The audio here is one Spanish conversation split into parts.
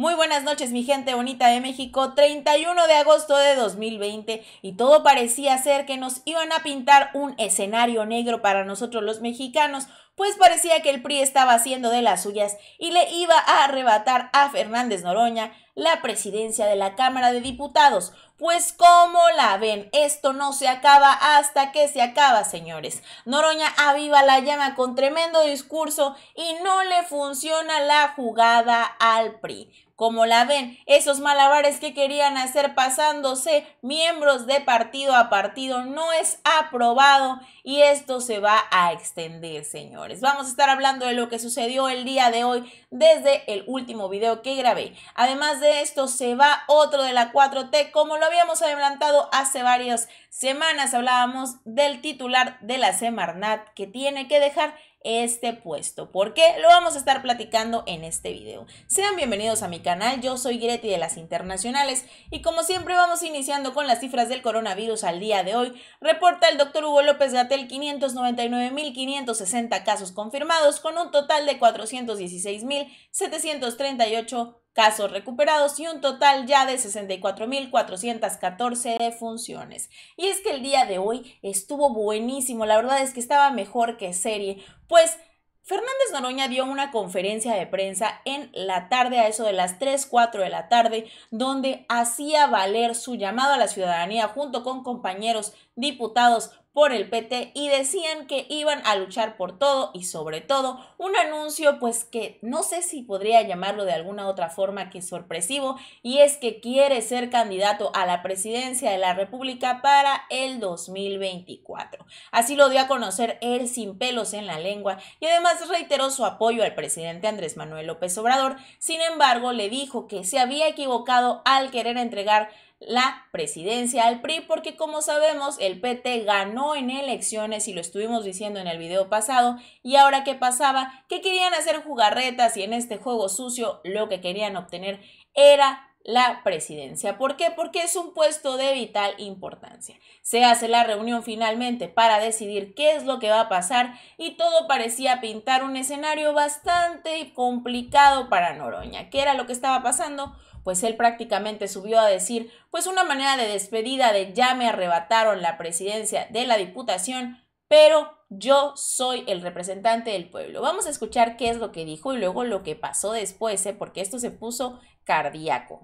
Muy buenas noches, mi gente bonita de México. 31 de agosto de 2020 y todo parecía ser que nos iban a pintar un escenario negro para nosotros los mexicanos, pues parecía que el PRI estaba haciendo de las suyas y le iba a arrebatar a Fernández Noroña la presidencia de la Cámara de Diputados. Pues como la ven, esto no se acaba hasta que se acaba, señores. Noroña aviva la llama con tremendo discurso y no le funciona la jugada al PRI. Como la ven, esos malabares que querían hacer pasándose miembros de partido a partido no es aprobado y esto se va a extender, señores. Vamos a estar hablando de lo que sucedió el día de hoy desde el último video que grabé. Además de esto, se va otro de la 4T, como lo habíamos adelantado hace varias semanas. Hablábamos del titular de la Semarnat que tiene que dejar este puesto. ¿Por qué? Lo vamos a estar platicando en este video. Sean bienvenidos a mi canal, yo soy Greti de las Internacionales y como siempre vamos iniciando con las cifras del coronavirus al día de hoy. Reporta el doctor Hugo López Gatel 599.560 casos confirmados con un total de 416.738 casos recuperados y un total ya de 64.414 funciones Y es que el día de hoy estuvo buenísimo, la verdad es que estaba mejor que serie, pues Fernández Noroña dio una conferencia de prensa en la tarde, a eso de las 3, 4 de la tarde, donde hacía valer su llamado a la ciudadanía junto con compañeros diputados por el PT y decían que iban a luchar por todo y sobre todo un anuncio pues que no sé si podría llamarlo de alguna otra forma que sorpresivo y es que quiere ser candidato a la presidencia de la República para el 2024. Así lo dio a conocer él sin pelos en la lengua y además reiteró su apoyo al presidente Andrés Manuel López Obrador. Sin embargo, le dijo que se había equivocado al querer entregar la presidencia al PRI porque como sabemos el PT ganó en elecciones y lo estuvimos diciendo en el video pasado y ahora qué pasaba que querían hacer jugarretas y en este juego sucio lo que querían obtener era la presidencia. ¿Por qué? Porque es un puesto de vital importancia. Se hace la reunión finalmente para decidir qué es lo que va a pasar y todo parecía pintar un escenario bastante complicado para Noroña. ¿Qué era lo que estaba pasando? pues él prácticamente subió a decir, pues una manera de despedida de ya me arrebataron la presidencia de la Diputación, pero yo soy el representante del pueblo. Vamos a escuchar qué es lo que dijo y luego lo que pasó después, ¿eh? porque esto se puso cardíaco.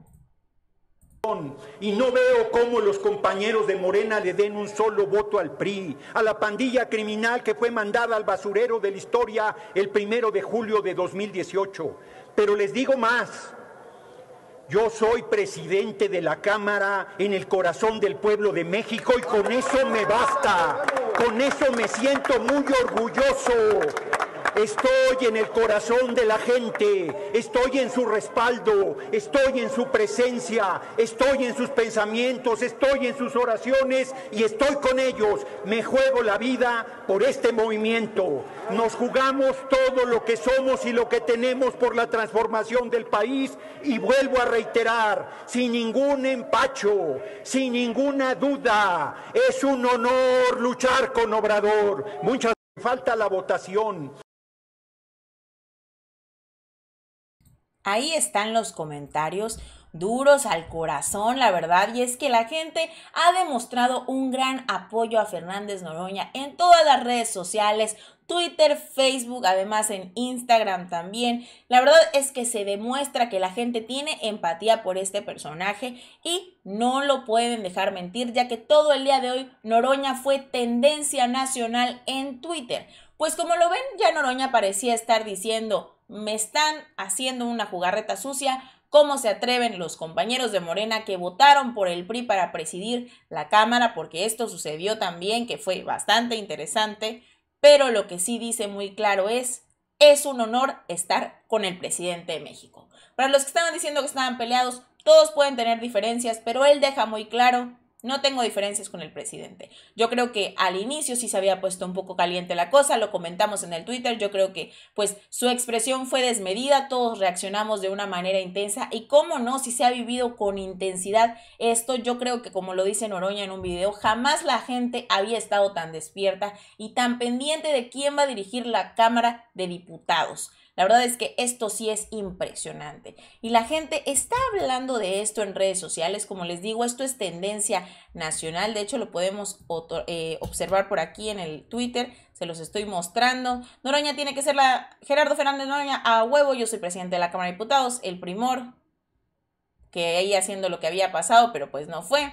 Y no veo cómo los compañeros de Morena le den un solo voto al PRI, a la pandilla criminal que fue mandada al basurero de la historia el primero de julio de 2018. Pero les digo más, yo soy presidente de la Cámara en el corazón del pueblo de México y con eso me basta. Con eso me siento muy orgulloso. Estoy en el corazón de la gente, estoy en su respaldo, estoy en su presencia, estoy en sus pensamientos, estoy en sus oraciones y estoy con ellos. Me juego la vida por este movimiento. Nos jugamos todo lo que somos y lo que tenemos por la transformación del país y vuelvo a reiterar, sin ningún empacho, sin ninguna duda, es un honor luchar con Obrador. Muchas falta la votación. Ahí están los comentarios duros al corazón, la verdad, y es que la gente ha demostrado un gran apoyo a Fernández Noroña en todas las redes sociales, Twitter, Facebook, además en Instagram también. La verdad es que se demuestra que la gente tiene empatía por este personaje y no lo pueden dejar mentir, ya que todo el día de hoy Noroña fue tendencia nacional en Twitter. Pues como lo ven, ya Noroña parecía estar diciendo, me están haciendo una jugarreta sucia. ¿Cómo se atreven los compañeros de Morena que votaron por el PRI para presidir la Cámara? Porque esto sucedió también, que fue bastante interesante. Pero lo que sí dice muy claro es, es un honor estar con el presidente de México. Para los que estaban diciendo que estaban peleados, todos pueden tener diferencias, pero él deja muy claro no tengo diferencias con el presidente. Yo creo que al inicio sí se había puesto un poco caliente la cosa, lo comentamos en el Twitter, yo creo que pues su expresión fue desmedida, todos reaccionamos de una manera intensa y cómo no, si se ha vivido con intensidad esto, yo creo que como lo dice Noroña en un video, jamás la gente había estado tan despierta y tan pendiente de quién va a dirigir la Cámara de Diputados. La verdad es que esto sí es impresionante. Y la gente está hablando de esto en redes sociales. Como les digo, esto es tendencia nacional. De hecho, lo podemos eh, observar por aquí en el Twitter. Se los estoy mostrando. Noroña tiene que ser la... Gerardo Fernández Noroña, a huevo. Yo soy presidente de la Cámara de Diputados. El primor. Que ella haciendo lo que había pasado, pero pues no fue.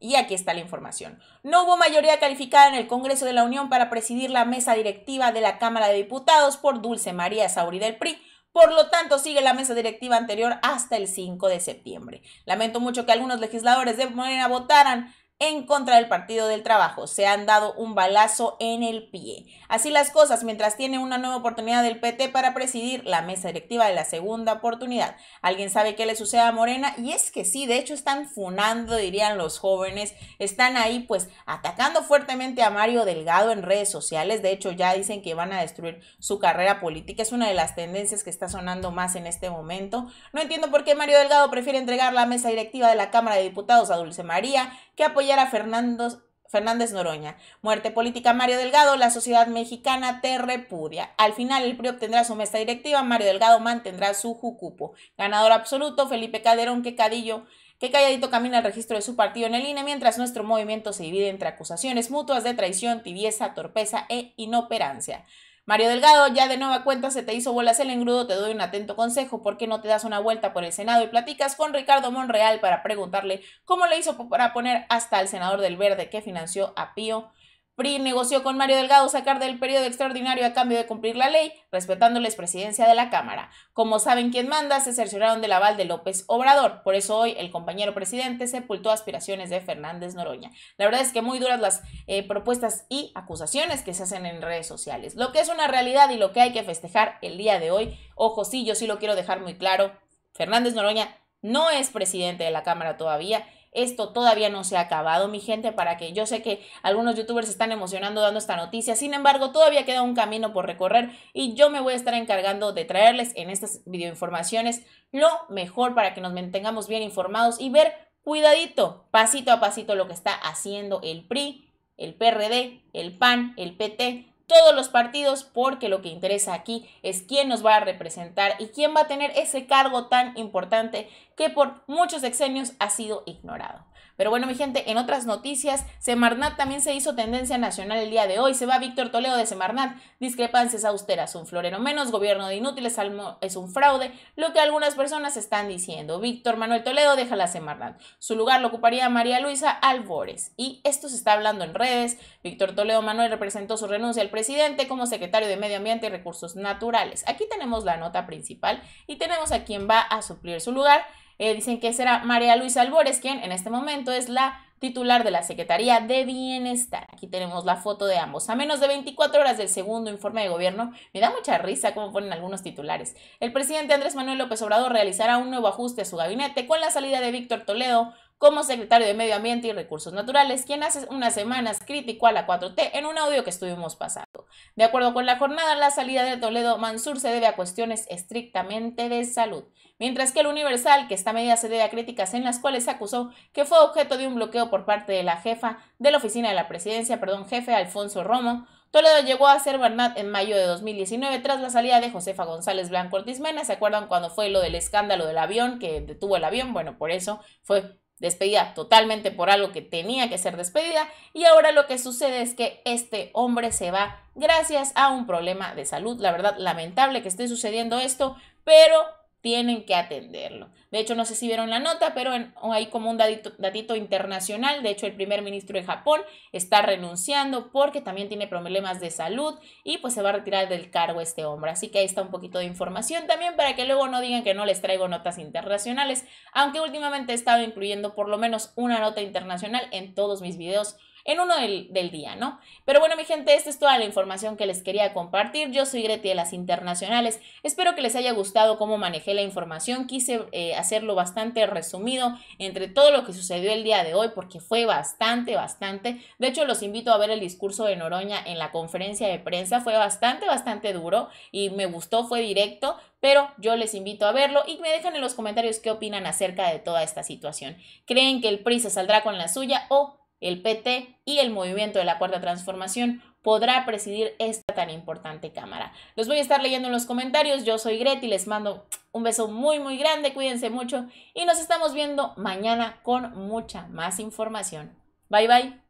Y aquí está la información. No hubo mayoría calificada en el Congreso de la Unión para presidir la mesa directiva de la Cámara de Diputados por Dulce María Sauri del PRI. Por lo tanto, sigue la mesa directiva anterior hasta el 5 de septiembre. Lamento mucho que algunos legisladores de Morena votaran en contra del Partido del Trabajo. Se han dado un balazo en el pie. Así las cosas, mientras tiene una nueva oportunidad del PT para presidir la mesa directiva de la segunda oportunidad. ¿Alguien sabe qué le sucede a Morena? Y es que sí, de hecho están funando, dirían los jóvenes. Están ahí pues atacando fuertemente a Mario Delgado en redes sociales. De hecho ya dicen que van a destruir su carrera política. Es una de las tendencias que está sonando más en este momento. No entiendo por qué Mario Delgado prefiere entregar la mesa directiva de la Cámara de Diputados a Dulce María que apoyar a Fernando, Fernández Noroña. Muerte política Mario Delgado, la sociedad mexicana te repudia. Al final el PRI obtendrá su mesa directiva, Mario Delgado mantendrá su jucupo. Ganador absoluto, Felipe Calderón, que Cadillo que calladito camina el registro de su partido en el INE, mientras nuestro movimiento se divide entre acusaciones mutuas de traición, tibieza, torpeza e inoperancia. Mario Delgado, ya de nueva cuenta se te hizo bolas el engrudo, te doy un atento consejo, ¿por qué no te das una vuelta por el Senado y platicas con Ricardo Monreal para preguntarle cómo le hizo para poner hasta al senador del Verde que financió a Pío PRI negoció con Mario Delgado sacar del periodo extraordinario a cambio de cumplir la ley, respetándoles presidencia de la Cámara. Como saben quién manda, se cercioraron del aval de López Obrador. Por eso hoy el compañero presidente sepultó aspiraciones de Fernández Noroña. La verdad es que muy duras las eh, propuestas y acusaciones que se hacen en redes sociales. Lo que es una realidad y lo que hay que festejar el día de hoy. Ojo, sí, yo sí lo quiero dejar muy claro. Fernández Noroña no es presidente de la Cámara todavía esto todavía no se ha acabado, mi gente, para que yo sé que algunos youtubers están emocionando dando esta noticia. Sin embargo, todavía queda un camino por recorrer y yo me voy a estar encargando de traerles en estas videoinformaciones lo mejor para que nos mantengamos bien informados y ver cuidadito, pasito a pasito lo que está haciendo el PRI, el PRD, el PAN, el PT, todos los partidos porque lo que interesa aquí es quién nos va a representar y quién va a tener ese cargo tan importante que por muchos exenios ha sido ignorado. Pero bueno, mi gente, en otras noticias, Semarnat también se hizo tendencia nacional el día de hoy. Se va Víctor Toledo de Semarnat. Discrepancias austeras, un florero menos, gobierno de inútiles es un fraude, lo que algunas personas están diciendo. Víctor Manuel Toledo deja la Semarnat. Su lugar lo ocuparía María Luisa Albores. Y esto se está hablando en redes. Víctor Toledo Manuel representó su renuncia al presidente como secretario de Medio Ambiente y Recursos Naturales. Aquí tenemos la nota principal y tenemos a quien va a suplir su lugar eh, dicen que será María Luisa Albores, quien en este momento es la titular de la Secretaría de Bienestar. Aquí tenemos la foto de ambos. A menos de 24 horas del segundo informe de gobierno, me da mucha risa cómo ponen algunos titulares. El presidente Andrés Manuel López Obrador realizará un nuevo ajuste a su gabinete con la salida de Víctor Toledo como secretario de Medio Ambiente y Recursos Naturales, quien hace unas semanas criticó a la 4T en un audio que estuvimos pasando. De acuerdo con la jornada, la salida de Toledo Mansur se debe a cuestiones estrictamente de salud mientras que el Universal, que esta medida se debe a críticas en las cuales se acusó que fue objeto de un bloqueo por parte de la jefa de la oficina de la presidencia, perdón, jefe Alfonso Romo, Toledo llegó a ser Bernat en mayo de 2019 tras la salida de Josefa González Blanco Ortiz Mena. ¿Se acuerdan cuando fue lo del escándalo del avión que detuvo el avión? Bueno, por eso fue despedida totalmente por algo que tenía que ser despedida y ahora lo que sucede es que este hombre se va gracias a un problema de salud. La verdad, lamentable que esté sucediendo esto, pero tienen que atenderlo. De hecho, no sé si vieron la nota, pero hay como un datito, datito, internacional. De hecho, el primer ministro de Japón está renunciando porque también tiene problemas de salud y pues se va a retirar del cargo este hombre. Así que ahí está un poquito de información también para que luego no digan que no les traigo notas internacionales, aunque últimamente he estado incluyendo por lo menos una nota internacional en todos mis videos en uno del, día, ¿no? Pero bueno, mi gente, esta es toda la información que les quería compartir. Yo soy Greti de las Internacionales. Espero que les haya gustado cómo manejé la información. Quise eh, hacerlo bastante resumido entre todo lo que sucedió el día de hoy, porque fue bastante, bastante. De hecho, los invito a ver el discurso de Noroña en la conferencia de prensa. Fue bastante, bastante duro y me gustó, fue directo, pero yo les invito a verlo y me dejan en los comentarios qué opinan acerca de toda esta situación. ¿Creen que el PRI se saldrá con la suya o el PT y el movimiento de la Cuarta Transformación podrá presidir esta tan importante Cámara. Los voy a estar leyendo en los comentarios. Yo soy Greti, les mando un beso muy, muy grande. Cuídense mucho y nos estamos viendo mañana con mucha más información. Bye, bye.